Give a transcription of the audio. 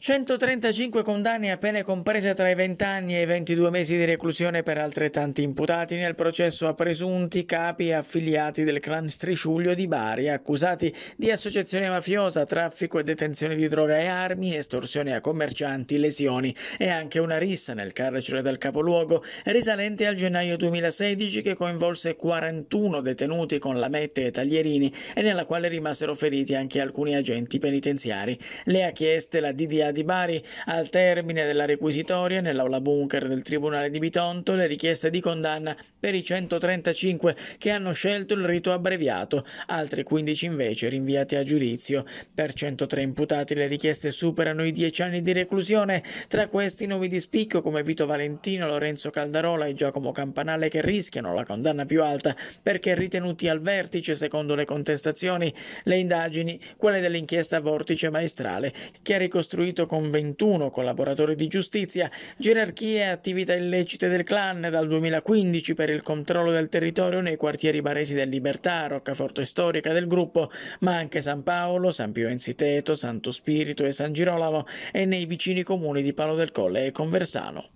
135 condanni a pene comprese tra i 20 anni e i 22 mesi di reclusione per altrettanti imputati nel processo a presunti capi e affiliati del clan Strisciuglio di Bari, accusati di associazione mafiosa, traffico e detenzione di droga e armi, estorsione a commercianti, lesioni e anche una rissa nel carcere del capoluogo risalente al gennaio 2016 che coinvolse 41 detenuti con lamette e taglierini e nella quale rimasero feriti anche alcuni agenti penitenziari. Le ha chieste la DDA cittadina di Bari, al termine della requisitoria nell'aula bunker del Tribunale di Bitonto, le richieste di condanna per i 135 che hanno scelto il rito abbreviato, altri 15 invece rinviati a giudizio. Per 103 imputati le richieste superano i 10 anni di reclusione, tra questi nuovi di spicco come Vito Valentino, Lorenzo Caldarola e Giacomo Campanale che rischiano la condanna più alta perché ritenuti al vertice secondo le contestazioni, le indagini, quelle dell'inchiesta Vortice Maestrale, che ha ricostruito istituito con 21 collaboratori di giustizia, gerarchie e attività illecite del clan dal 2015 per il controllo del territorio nei quartieri baresi del Libertà, roccaforte storica del gruppo, ma anche San Paolo, San Pio Enziteto, Santo Spirito e San Girolamo e nei vicini comuni di Palo del Colle e Conversano.